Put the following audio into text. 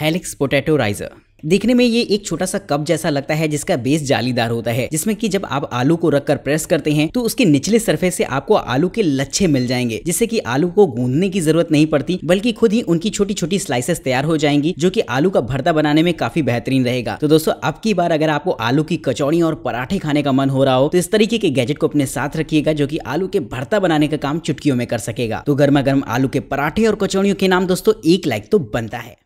helix potato riser देखने में ये एक छोटा सा कप जैसा लगता है जिसका बेस जालीदार होता है जिसमें कि जब आप आलू को रखकर प्रेस करते हैं तो उसके निचले सरफेस से आपको आलू के लच्छे मिल जाएंगे जिससे कि आलू को गूंदने की जरूरत नहीं पड़ती बल्कि खुद ही उनकी छोटी छोटी स्लाइसेस तैयार हो जाएंगी जो की आलू का भरता बनाने में काफी बेहतरीन रहेगा तो दोस्तों अब की बार अगर आपको आलू की कचौड़ी और पराठे खाने का मन हो रहा हो तो इस तरीके के गैजेट को अपने साथ रखिएगा जो की आलू के भरता बनाने का काम चुटकियों में कर सकेगा तो गर्मा गर्म आलू के पराठे और कचौड़ियों के नाम दोस्तों एक लाइक तो बनता है